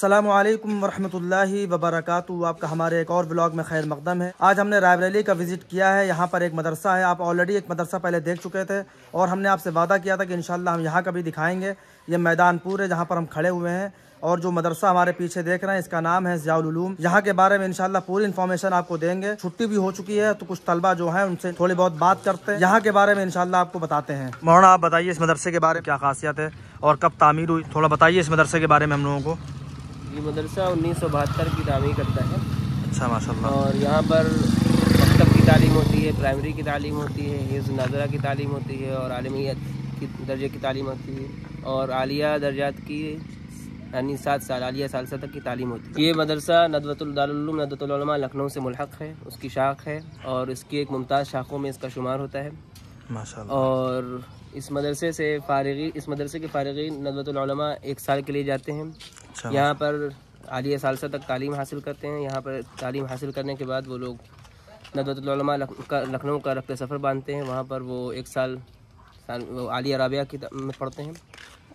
असलम वरहमल वबरक आपका हमारे एक और ब्लॉग में खैर मकदम है आज हमने रायबरेली का विजिट किया है यहाँ पर एक मदरसा है आप ऑलरेडी एक मदरसा पहले देख चुके थे और हमने आपसे वादा किया था कि इन हम यहाँ का भी दिखाएंगे ये मैदानपुर है जहाँ पर हम खड़े हुए हैं और जो मदरसा हमारे पीछे देख रहे हैं इसका नाम है जियालूम यहाँ के बारे में इनशाला पूरी इन्फॉर्मेशन आपको देंगे छुट्टी भी हो चुकी है तो कुछ तलबा जो है उनसे थोड़ी बहुत बात करते हैं यहाँ के बारे में इनशाला आपको बताते हैं मोहना आप बताइए इस मदरसे के बारे में क्या खासियत है और कब तामीर हुई थोड़ा बताइए इस मदरसे के बारे में हम लोगों को ये मदरसा उन्नीस सौ बहत्तर की तामीर करता है अच्छा माशा और यहाँ पर मकतब की तालीम होती है प्राइमरी की तालीम होती है हिज नजरा की तालीम होती है और आलमियत की दर्जे की तालीम होती है और आलिया दर्जात की यानी सात साल आलिया सालसा तक की तालीम होती है ये मदरसा नदवतुल्दारम नदतलमा लखनऊ से मुलक़ है उसकी शाख है और इसकी एक मुमताज़ शाखों में इसका शुमार होता है माशा और इस मदरसे से फारगी इस मदरसे के फारगी नदवतलमा एक साल के लिए जाते हैं अच्छा। यहाँ पर आलिया सालसा तक तालीम हासिल करते हैं यहाँ पर तालीम हासिल करने के बाद वो लोग नदतलमा लखनऊ का रक्त सफ़र बांधते हैं वहाँ पर वो एक साल वो आलिया रबिया की में पढ़ते हैं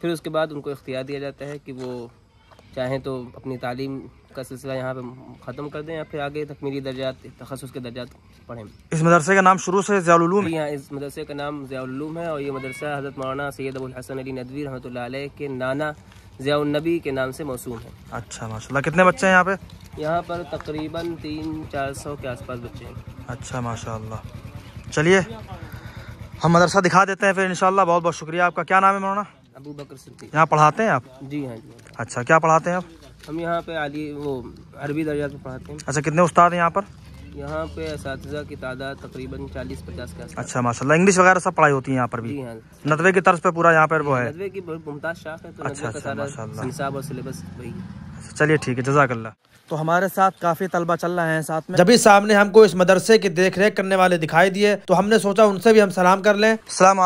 फिर उसके बाद उनको इख्तियार दिया जाता है कि वो चाहें तो अपनी तालीम का सिलसिला यहाँ पर ख़त्म कर दें या फिर आगे तकमीली दर्जात तखसस के दर्जात पढ़ें इस मदरसे का नाम शुरू से जयालूम जी हाँ इस मदरसे का नाम जयालूम है और ये मदरसा हज़रत मौलाना सैद अबूल हसन अली नदवी रहमत के नाना जयानबी के नाम से मौसू है अच्छा माशाल्लाह कितने बच्चे हैं यहाँ पे यहाँ पर तकरीबन तीन चार सौ के आसपास बच्चे हैं अच्छा माशाल्लाह चलिए हम मदरसा दिखा देते हैं फिर इनशाला बहुत बहुत शुक्रिया आपका क्या नाम है मौना अबू बकर यहाँ पढ़ाते हैं आप जी हाँ जी हाँ। अच्छा क्या पढ़ाते हैं आप हम यहाँ पे आली वो अरबी दरिया पढ़ाते हैं अच्छा कितने उस्ताद हैं यहाँ पर यहाँ पे इस की तादाद तकरीबन चालीस पचास के अच्छा माशाल्लाह इंग्लिश वगैरह सब पढ़ाई होती है यहाँ पर भी हाँ। नदवे की तरफ पे पूरा यहाँ पर वो है नदवे की मुमताज शाख है तो अच्छा, अच्छा और सिलेबस वही अच्छा, चलिए ठीक है जजाकल्ला तो हमारे साथ काफी तलबा चल रहे हैं साथ में जब ही सामने हमको इस मदरसे की देख रेख करने वाले दिखाई दिए तो हमने सोचा उनसे भी हम सलाम कर लें सलाम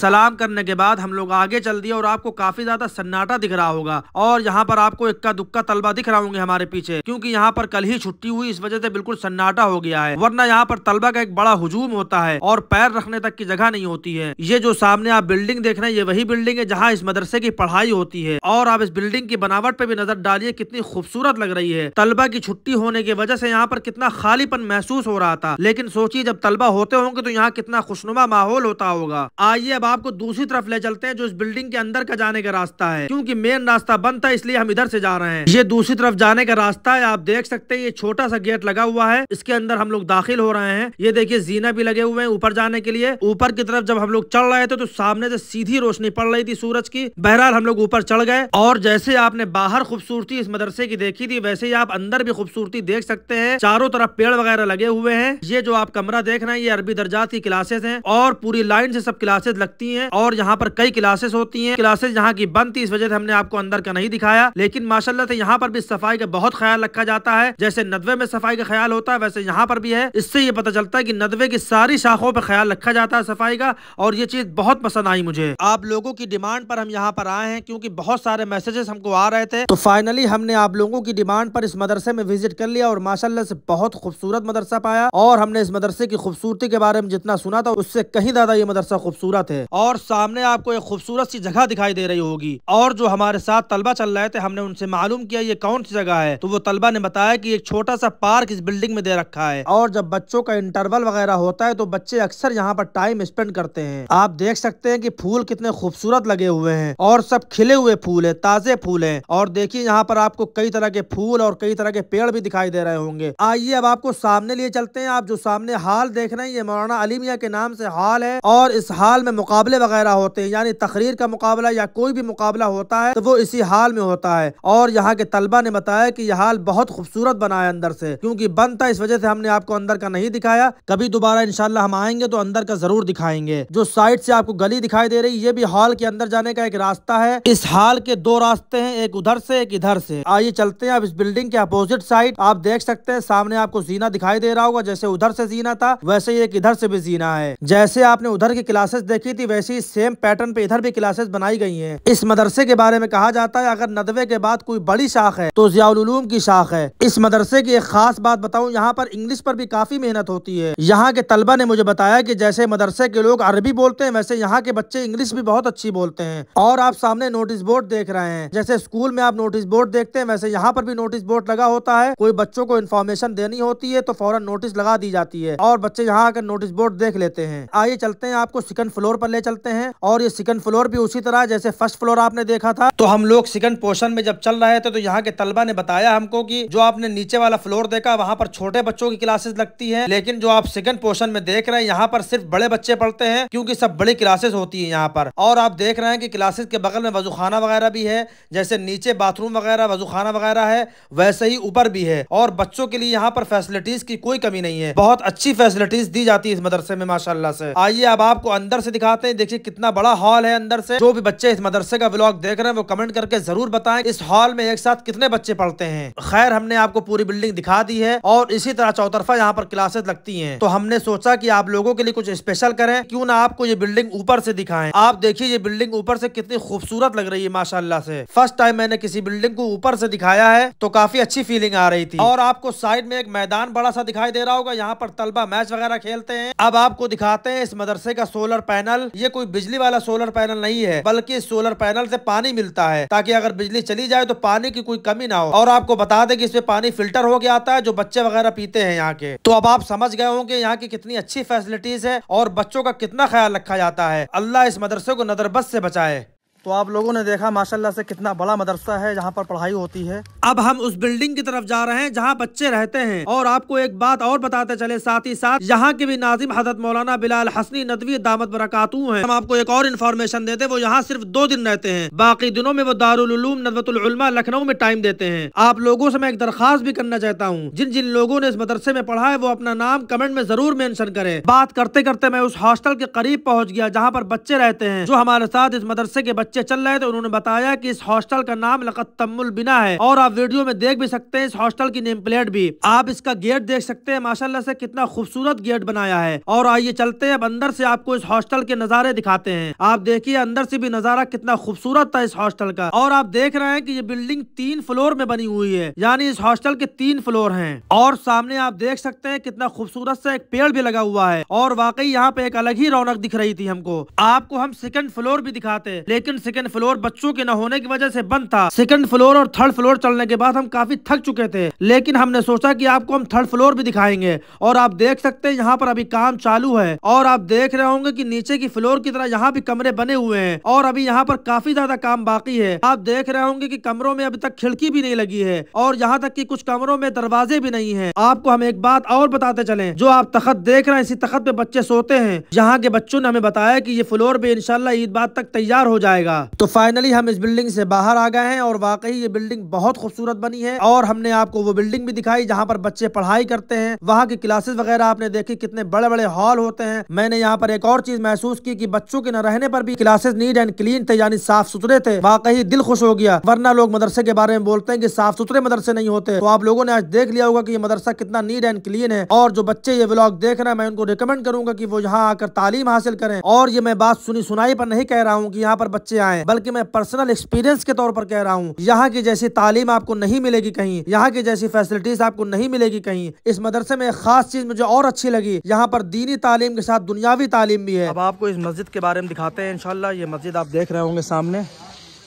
सलाम करने के बाद हम लोग आगे चल दिए और आपको काफी ज्यादा सन्नाटा दिख रहा होगा और यहाँ पर आपको इक्का दुक्का तलबा दिख रहा होंगे हमारे पीछे क्योंकि यहाँ पर कल ही छुट्टी हुई इस वजह से बिल्कुल सन्नाटा हो गया है वरना यहाँ पर तलबा का एक बड़ा हुजूम होता है और पैर रखने तक की जगह नहीं होती है ये जो सामने आप बिल्डिंग देख रहे हैं ये वही बिल्डिंग है जहाँ इस मदरसे की पढ़ाई होती है और आप इस बिल्डिंग की बनावट पे भी नजर डालिए कितनी खूबसूरत लग रही है तलबा की छुट्टी होने की वजह से यहाँ पर कितना खालीपन महसूस हो रहा था लेकिन सोचिए जब तलबा होते होंगे तो यहाँ कितना खुशनुमा माहौल होता रहा होगा आइए अब आपको दूसरी तरफ ले चलते हैं जो इस बिल्डिंग के अंदर का जाने का रास्ता है क्योंकि मेन रास्ता बंद था इसलिए हम इधर से जा रहे हैं ये दूसरी तरफ जाने का रास्ता है आप देख सकते हैं ये छोटा सा गेट लगा हुआ है इसके अंदर हम लोग दाखिल हो रहे हैं ये देखिए जीना भी लगे हुए हैं ऊपर जाने के लिए ऊपर की तरफ जब हम लोग चढ़ रहे थे तो सामने से सीधी रोशनी पड़ रही थी सूरज की बहरहाल हम लोग ऊपर चढ़ गए और जैसे आपने बाहर खूबसूरती इस मदरसे की देखी थी वैसे ही आप अंदर भी खूबसूरती देख सकते हैं चारों तरफ पेड़ वगैरह लगे हुए हैं ये जो आप कमरा देख रहे हैं ये अरबी दर्जा की क्लासेस है और पूरी लाइट ऑनलाइन से सब क्लासेज लगती है और यहाँ पर कई क्लासेस होती है क्लासेज यहाँ की बंद थी इस वजह से हमने आपको अंदर का नहीं दिखाया लेकिन माशाला से यहाँ पर भी सफाई का बहुत ख्याल रखा जाता है जैसे नदवे में सफाई का ख्याल होता है वैसे यहाँ पर भी है इससे ये पता चलता है की नदवे की सारी शाखों पर ख्याल रखा जाता है सफाई का और ये चीज बहुत पसंद आई मुझे आप लोगों की डिमांड पर हम यहाँ पर आए हैं क्योंकि बहुत सारे मैसेजेस हमको आ रहे थे तो फाइनली हमने आप लोगों की डिमांड पर इस मदरसे में विजिट कर लिया और माशाल्लाह से बहुत खूबसूरत मदरसा पाया और हमने इस मदरसे की खूबसूरती के बारे में जितना सुना था उससे कहीं ज्यादा ये मदरसा खूबसूरत है और सामने आपको एक खूबसूरत सी जगह दिखाई दे रही होगी और जो हमारे साथ तलबा चल रहे थे हमने उनसे मालूम किया ये कौन सी जगह है तो वो तलबा ने बताया की एक छोटा सा पार्क इस बिल्डिंग में दे रखा है और जब बच्चों का इंटरवल वगैरह होता है तो बच्चे अक्सर यहाँ पर टाइम स्पेंड करते हैं आप देख सकते हैं की फूल कितने खूबसूरत लगे हुए हैं और सब खिले हुए फूल है ताजे फूल है और देखिए यहाँ पर आपको कई तरह के फूल और कई तरह के पेड़ भी दिखाई दे रहे होंगे आइए अब आपको सामने लिए चलते हैं आप जो सामने हाल देख रहे हैं ये मौलाना अलीमिया के नाम से हाल है और इस हाल में मुकाबले वगैरह होते हैं यानी तकरीर का मुकाबला या कोई भी मुकाबला होता है तो वो इसी हाल में होता है और यहाँ के तलबा ने बताया कि यह हाल बहुत खूबसूरत बना है अंदर से क्योंकि बंद था इस वजह से हमने आपको अंदर का नहीं दिखाया कभी दोबारा इनशाला हम आएंगे तो अंदर का जरूर दिखाएंगे जो साइड से आपको गली दिखाई दे रही ये भी हॉल के अंदर जाने का एक रास्ता है इस हॉल के दो रास्ते हैं एक उधर से एक इधर से आइए चलते हैं आप इस बिल्डिंग के अपोजिट साइड आप देख सकते हैं सामने आपको जीना दिखाई दे रहा होगा जैसे उधर से जीना था वैसे ही एक इधर से भी जीना है जैसे आपने उधर की क्लासेस देखी थी वैसे सेम पैटर्न पे इधर भी क्लासेस बनाई गई हैं इस मदरसे के बारे में कहा जाता है अगर नदवे के बाद कोई बड़ी शाख है तो जियालूम की शाख है इस मदरसे की एक खास बात बताऊँ यहाँ पर इंग्लिश पर भी काफी मेहनत होती है यहाँ के तलबा ने मुझे बताया की जैसे मदरसे के लोग अरबी बोलते हैं वैसे यहाँ के बच्चे इंग्लिश भी बहुत अच्छी बोलते हैं और आप सामने नोटिस बोर्ड देख रहे हैं जैसे स्कूल में आप नोटिस बोर्ड देखते हैं वैसे यहाँ पर भी नोटिस बोर्ड लगा होता है कोई बच्चों को इन्फॉर्मेशन देनी होती है तो फौरन नोटिस लगा दी जाती है और बच्चे यहाँ आकर नोटिस बोर्ड देख लेते हैं आइए चलते हैं हैं आपको सेकंड फ्लोर पर ले चलते हैं और ये सेकंड फ्लोर भी उसी तरह जैसे फर्स्ट फ्लोर आपने देखा था तो हम लोग सेकंड पोर्शन में जब चल रहे थे तो यहाँ के तलबा ने बताया हमको की जो आपने नीचे वाला फ्लोर देखा वहाँ पर छोटे बच्चों की क्लासेस लगती है लेकिन जो आप सेकंड पोर्शन में देख रहे हैं यहाँ पर सिर्फ बड़े बच्चे पढ़ते हैं क्योंकि सब बड़ी क्लासेस होती है यहाँ पर और आप देख रहे हैं कि क्लासेस के बगल में वजूखाना वगैरह भी है जैसे नीचे बाथरूम वगैरह वजूखाना वगैरह है वैसे ही ऊपर भी है और बच्चों के लिए यहाँ पर फैसिलिटीज की कोई कमी नहीं है बहुत अच्छी फैसिलिटीज दी जाती है इस मदरसे में माशाला से आइए आप अब आपको अंदर से दिखाते हैं देखिए कितना बड़ा हॉल है अंदर से जो भी बच्चे इस मदरसे का ब्लॉग देख रहे हैं वो कमेंट करके जरूर बताएं इस हॉल में एक साथ कितने बच्चे पढ़ते हैं खैर हमने आपको पूरी बिल्डिंग दिखा दी है और इसी तरह चौतरफा यहाँ पर क्लासेस लगती है तो हमने सोचा की आप लोगों के लिए कुछ स्पेशल करें क्यूँ ना आपको ये बिल्डिंग ऊपर से दिखाए आप देखिए ये बिल्डिंग ऊपर से कितनी खूबसूरत लग रही है माशाला से फर्स्ट टाइम मैंने किसी बिल्डिंग को ऊपर से दिखाया है तो काफी अच्छी फीलिंग आ रही थी और आपको साइड में एक मैदान बड़ा सा दिखाई दे रहा होगा यहाँ पर तलबा मैच वगैरह खेलते हैं अब आपको दिखाते हैं इस मदरसे पैसे का सोलर पैनल ये कोई बिजली वाला सोलर पैनल नहीं है बल्कि इस सोलर पैनल से पानी मिलता है ताकि अगर बिजली चली जाए तो पानी की कोई कमी ना हो और आपको बता दे कि इसमें पानी फिल्टर हो गया आता है जो बच्चे वगैरह पीते हैं यहाँ के तो अब आप समझ गए होंगे यहाँ की कितनी अच्छी फैसिलिटीज है और बच्चों का कितना ख्याल रखा जाता है अल्लाह इस मदरसे को नदरबस से बचाए तो आप लोगों ने देखा माशाल्लाह से कितना बड़ा मदरसा है जहाँ पर पढ़ाई होती है अब हम उस बिल्डिंग की तरफ जा रहे हैं जहाँ बच्चे रहते हैं और आपको एक बात और बताते चले साथ ही साथ यहाँ के भी नाजिम हजरत मौलाना बिलाल हसनी नदवी दामद बरकातू हैं हम आपको एक और इन्फॉर्मेशन देते वो यहाँ सिर्फ दो दिन रहते हैं बाकी दिनों में वो दारूम नदवतुलमा लखनऊ में टाइम देते हैं आप लोगों से मैं एक दरखास्त भी करना चाहता हूँ जिन जिन लोगों ने इस मदरसे में पढ़ा है वो अपना नाम कमेंट में जरूर मैंशन करे बात करते करते मैं उस हॉस्टल के करीब पहुँच गया जहाँ पर बच्चे रहते हैं जो हमारे साथ इस मदरसे के बच्चे बच्चे चल रहे थे तो उन्होंने बताया कि इस हॉस्टल का नाम लकत्तमुल बिना है और आप वीडियो में देख भी सकते हैं इस हॉस्टल की नेम प्लेट भी आप इसका गेट देख सकते हैं माशाल्लाह से कितना खूबसूरत गेट बनाया है और आइए चलते हैं अब अंदर से आपको इस हॉस्टल के नज़ारे दिखाते हैं आप देखिए अंदर से भी नज़ारा कितना खूबसूरत था इस हॉस्टल का और आप देख रहे हैं की ये बिल्डिंग तीन फ्लोर में बनी हुई है यानी इस हॉस्टल के तीन फ्लोर है और सामने आप देख सकते हैं कितना खूबसूरत सा एक पेड़ भी लगा हुआ है और वाकई यहाँ पे एक अलग ही रौनक दिख रही थी हमको आपको हम सेकंड फ्लोर भी दिखाते लेकिन एंड सेकंड फ्लोर बच्चों के न होने की वजह से बंद था सेकंड फ्लोर और थर्ड फ्लोर चलने के बाद हम काफी थक चुके थे लेकिन हमने सोचा कि आपको हम थर्ड फ्लोर भी दिखाएंगे और आप देख सकते हैं यहाँ पर अभी काम चालू है और आप देख रहे होंगे की नीचे की फ्लोर की तरह यहाँ भी कमरे बने हुए हैं और अभी यहाँ पर काफी ज्यादा काम बाकी है आप देख रहे होंगे की कमरों में अभी तक खिड़की भी नहीं लगी है और यहाँ तक की कुछ कमरों में दरवाजे भी नहीं है आपको हम एक बात और बताते चले जो आप तखत देख रहे हैं इसी तखत पे बच्चे सोते हैं यहाँ के बच्चों ने हमें बताया की ये फ्लोर भी इनशाला ईद बाद तक तैयार हो जाएगा जाएगा तो फाइनली हम इस बिल्डिंग से बाहर आ गए हैं और वाकई ये बिल्डिंग बहुत खूबसूरत बनी है और हमने आपको वो बिल्डिंग भी दिखाई जहाँ पर बच्चे पढ़ाई करते हैं वहाँ की क्लासेस वगैरह आपने देखी कितने बड़े बड़े हॉल होते हैं मैंने यहाँ पर एक और चीज महसूस की कि बच्चों के न रहने पर भी क्लासेस नीट एंड क्लीन थे यानी साफ सुथरे थे वाकई दिल खुश हो गया वरना लोग मदरसे के बारे में बोलते हैं कि साफ सुथरे मदरसे नहीं होते तो आप लोगों ने आज देख लिया होगा कि ये मदरसा कितना नीट एंड क्लीन है और जो बच्चे ये ब्लॉग देख रहे हैं मैं उनको रिकमेंड करूंगा कि वो यहाँ आकर तालीम हासिल करें और ये मैं बात सुनी सुनाई पर नहीं कह रहा हूँ कि यहाँ पर बच्चे आए बल्कि मैं पर्सनल एक्सपीरियंस के तौर पर कह रहा हूँ यहाँ की जैसी तालीम आपको नहीं मिलेगी कहीं यहाँ की जैसी फैसिलिटीज आपको नहीं मिलेगी कहीं इस मदरसे में खास चीज मुझे और अच्छी लगी यहाँ पर दीनी तालीम के साथ दुनियावी तालीम भी है अब आपको इस मस्जिद के बारे में दिखाते हैं इनशाला ये मस्जिद आप देख रहे होंगे सामने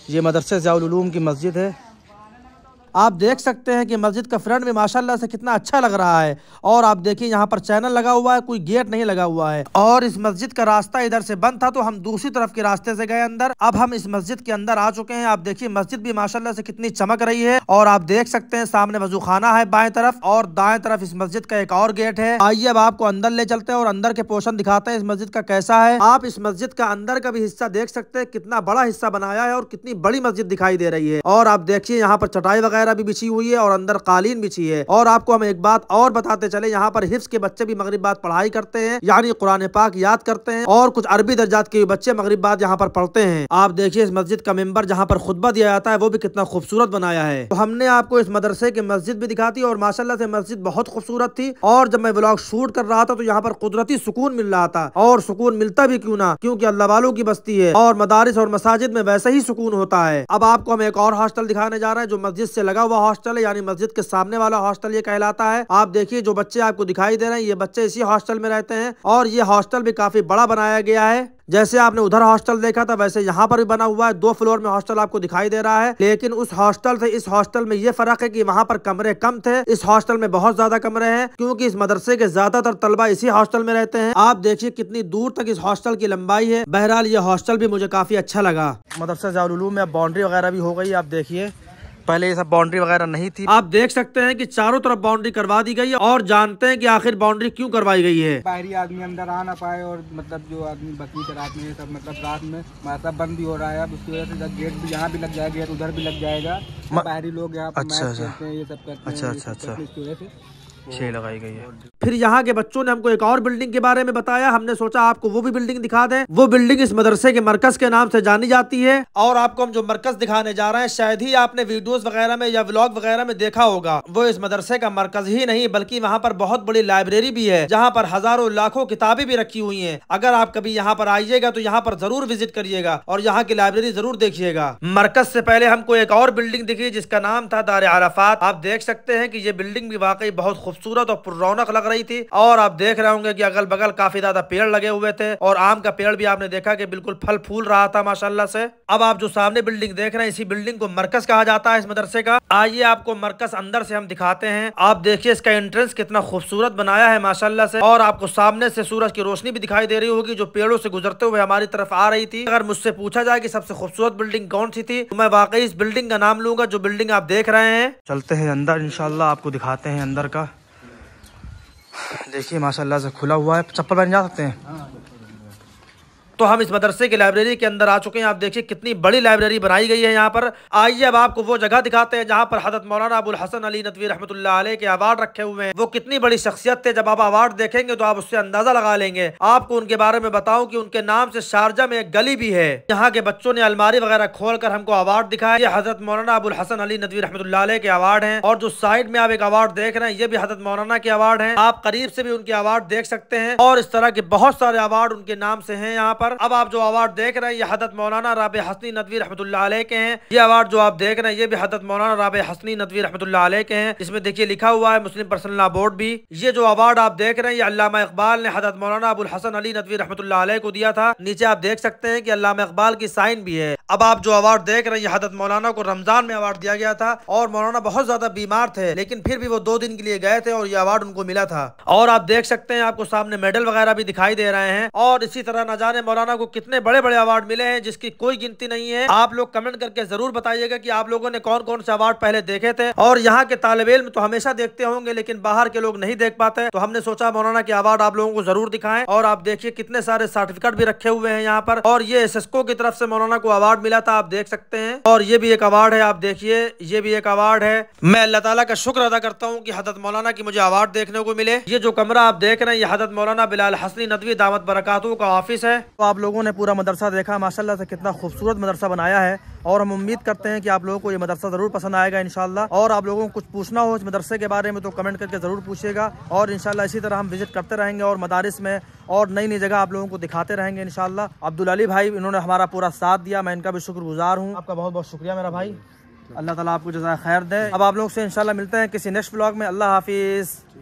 ये मदरसे जयालूम की मस्जिद है आप देख सकते हैं कि मस्जिद का फ्रंट भी माशाल्लाह से कितना अच्छा लग रहा है और आप देखिए यहाँ पर चैनल लगा हुआ है कोई गेट नहीं लगा हुआ है और इस मस्जिद का रास्ता इधर से बंद था तो हम दूसरी तरफ के रास्ते से गए अंदर अब हम इस मस्जिद के अंदर आ चुके हैं आप देखिए मस्जिद भी माशाला से कितनी चमक रही है और आप देख सकते हैं सामने खाना है बाएं तरफ और दाएं तरफ इस मस्जिद का एक और गेट है आइए अब आपको अंदर ले चलते हैं और अंदर के पोर्शन दिखाते हैं इस मस्जिद का कैसा है आप इस मस्जिद का अंदर का भी हिस्सा देख सकते हैं कितना बड़ा हिस्सा बनाया है और कितनी बड़ी मस्जिद दिखाई दे रही है और आप देखिए यहाँ पर चटाई वगैरह वगैरह भी बिछी हुई है और अंदर कालीन बिछी है और आपको हम एक बात और बताते चले यहाँ पर हिफ्स के बच्चे भी मगरब बाद पढ़ाई करते हैं यानी कुरान पाक याद करते हैं और कुछ अरबी दर्जात के बच्चे मगरब बाद यहाँ पर पढ़ते हैं आप देखिए इस मस्जिद का मेम्बर जहाँ पर खुतबा दिया जाता है वो भी कितना खूबसूरत बनाया है तो हमने आपको इस मदरसे की मस्जिद भी दिखा है और माशाला से मस्जिद बहुत खूबसूरत थी और जब मैं ब्लॉग शूट कर रहा था तो यहाँ पर कुदरती सुकून मिल रहा था और सुकून मिलता भी क्यों ना क्योंकि अल्लाह वालों की बस्ती है और मदारस और मसाजिद में वैसे ही सुकून होता है अब आपको हम एक और हॉस्टल दिखाने जा रहे हैं जो मस्जिद से लगा लगा हुआ हॉस्टल है यानी मस्जिद के सामने वाला हॉस्टल ये कहलाता है आप देखिए जो बच्चे आपको दिखाई दे रहे हैं ये बच्चे इसी हॉस्टल में रहते हैं और ये हॉस्टल भी काफी बड़ा बनाया गया है जैसे आपने उधर हॉस्टल देखा था वैसे यहाँ पर भी बना हुआ है दो फ्लोर में हॉस्टल आपको दिखाई दे रहा है लेकिन उस हॉस्टल से इस हॉस्टल में ये फर्क है कि वहाँ पर कमरे कम थे इस हॉस्टल में बहुत ज्यादा कमरे हैं क्योंकि इस मदरसे के ज्यादातर तलबा इसी हॉस्टल में रहते हैं आप देखिए कितनी दूर तक इस हॉस्टल की लंबाई है बहरहाल ये हॉस्टल भी मुझे काफी अच्छा लगा मदरसा जालूलूम में बाउंड्री वगैरह भी हो गई आप देखिए पहले ये सब बाउंड्री वगैरह नहीं थी आप देख सकते हैं कि चारों तरफ बाउंड्री करवा दी गई है और जानते हैं कि आखिर बाउंड्री क्यों करवाई गई है बाहरी आदमी अंदर आ ना पाए और मतलब जो आदमी बकरी के रात में सब मतलब रात में माता बंद भी हो रहा है अब उसकी वजह से गेट भी यहाँ भी लग जाएगा गेट तो उधर भी लग जाएगा बाहरी लोग यहाँ अच्छा अच्छा ये सब अच्छा अच्छा अच्छा छह लगाई गई है फिर यहाँ के बच्चों ने हमको एक और बिल्डिंग के बारे में बताया हमने सोचा आपको वो भी बिल्डिंग दिखा दें वो बिल्डिंग इस मदरसे के मरकज के नाम से जानी जाती है और आपको हम जो मरकज दिखाने जा रहे हैं शायद ही आपने वीडियोस वगैरह में या व्लॉग वगैरह में देखा होगा वो इस मदरसे का मरकज ही नहीं बल्कि वहाँ पर बहुत बड़ी लाइब्रेरी भी है जहाँ पर हजारों लाखों किताबें भी रखी हुई है अगर आप कभी यहाँ पर आइएगा तो यहाँ पर जरूर विजिट करिएगा और यहाँ की लाइब्रेरी जरूर देखिएगा मरकज से पहले हमको एक और बिल्डिंग दिखी जिसका नाम था दार आराफात आप देख सकते हैं की ये बिल्डिंग भी वाकई बहुत खूबसूरत और रौनक लग रही थी और आप देख रहे होंगे की अगल बगल काफी ज्यादा पेड़ लगे हुए थे और आम का पेड़ भी आपने देखा की बिल्कुल फल फूल रहा था माशाला से अब आप जो सामने बिल्डिंग देख रहे हैं इसी बिल्डिंग को मरकज कहा जाता है इस मदरसे का आइए आपको मरकज अंदर से हम दिखाते हैं आप देखिए इसका एंट्रेंस कितना खूबसूरत बनाया है माशाल्लाह से और आपको सामने से सूरज की रोशनी भी दिखाई दे रही होगी जो पेड़ों से गुजरते हुए हमारी तरफ आ रही थी अगर मुझसे पूछा जाए कि सबसे खूबसूरत बिल्डिंग कौन सी थी तो मैं वाकई इस बिल्डिंग का नाम लूंगा जो बिल्डिंग आप देख रहे हैं चलते हैं अंदर इनशाला आपको दिखाते हैं अंदर का देखिए माशाल्लाह से खुला हुआ है चप्पल पहन जा सकते हैं हाँ, तो हम इस मदरसे की लाइब्रेरी के अंदर आ चुके हैं आप देखिए कितनी बड़ी लाइब्रेरी बनाई गई है यहाँ पर आइए अब आपको वो जगह दिखाते हैं जहाँ पर हजरत मौलाना अबुल हसन अली नदवी रहमत के अवार्ड रखे हुए हैं वो कितनी बड़ी शख्सियत थे जब आप अवार्ड देखेंगे तो आप उससे अंदाजा लगा लेंगे आपको उनके बारे में बताऊँ की उनके नाम से शारजा में एक गली भी है यहाँ के बच्चों ने अलमारी वगैरह खोल कर हमको अवार्ड दिखाया ये हजरत मौलाना अबुल हसन अली नदवी रहमत के अवार्ड है और जो साइड में आप एक अवार्ड देख रहे हैं ये भी हजरत मौलाना के अवार्ड है आप करीब से भी उनके अवार्ड देख सकते हैं और इस तरह के बहुत सारे अवार्ड उनके नाम से है यहाँ पर अब आप जो अवार्ड देख रहे हैं ये हदत मौलाना राब हसनी नदवी रहमतुल्ला के हैं ये अवार्ड जो आप देख रहे हैं ये भी हदत मौलाना राब हसनी नदवी रहमतुल्ला के हैं इसमें देखिए लिखा हुआ है मुस्लिम पर्सनल लॉ बोर्ड भी ये जो अवार्ड आप देख रहे हैं ये अलामा इकबाल ने हजरत मौलाना अबुल हसन अली नदवी रहमतुल्ला को दिया था नीचे आप देख सकते हैं की अलामा इकबाल की साइन भी है अब आप जो अवार्ड देख रहे हैं ये हजरत मौलाना को रमजान में अवार्ड दिया गया था और मौलाना बहुत ज्यादा बीमार थे लेकिन फिर भी वो दो दिन के लिए गए थे और ये अवार्ड उनको मिला था और आप देख सकते हैं आपको सामने मेडल वगैरह भी दिखाई दे रहे हैं और इसी तरह न जाने मौलाना को कितने बड़े बड़े अवार्ड मिले हैं जिसकी कोई गिनती नहीं है आप लोग कमेंट करके जरूर बताइएगा कि आप लोगों ने कौन कौन से अवार्ड पहले देखे थे और यहाँ के तालब इम तो हमेशा देखते होंगे लेकिन बाहर के लोग नहीं देख पाते तो हमने सोचा मौलाना के अवार्ड आप लोगों को जरूर दिखाए और आप देखिए कितने सारे सर्टिफिकेट भी रखे हुए हैं यहाँ पर और ये एस की तरफ से मौलाना को अवार्ड मिला था आप देख सकते हैं और ये भी एक अवार्ड है आप देखिए ये भी एक अवार्ड है मैं अल्लाह तला का शुक्र अदा करता हूँ की हजरत मौलाना की मुझे अवार्ड देखने को मिले ये जो कमरा आप देख रहे हैं ये हजरत मौलाना बिलाल हसनी नदवी दावत बरकातों का ऑफिस है आप लोगों ने पूरा मदरसा देखा माशाल्लाह से कितना खूबसूरत मदरसा बनाया है और हम उम्मीद करते हैं कि आप लोगों को ये मदरसा ज़रूर पसंद आएगा इनशाला और आप लोगों को कुछ पूछना हो इस मदरसे के बारे में तो कमेंट करके ज़रूर पूछेगा और इनशाला इसी तरह हम विजिट करते रहेंगे और मदारस में और नई नई जगह आप लोगों को दिखाते रहेंगे इनशाला अब्दुल अली भाई इन्होंने हमारा पूरा साथ दिया मैं इनका भी शुक्रगुजार हूँ आपका बहुत बहुत शुक्रिया मेरा भाई अल्लाह ताला आपको जजाय खैर दे अब आप लोग से इंशाल्लाह मिलते हैं किसी नेक्स्ट ब्लॉग में अल्लाह हाफिज़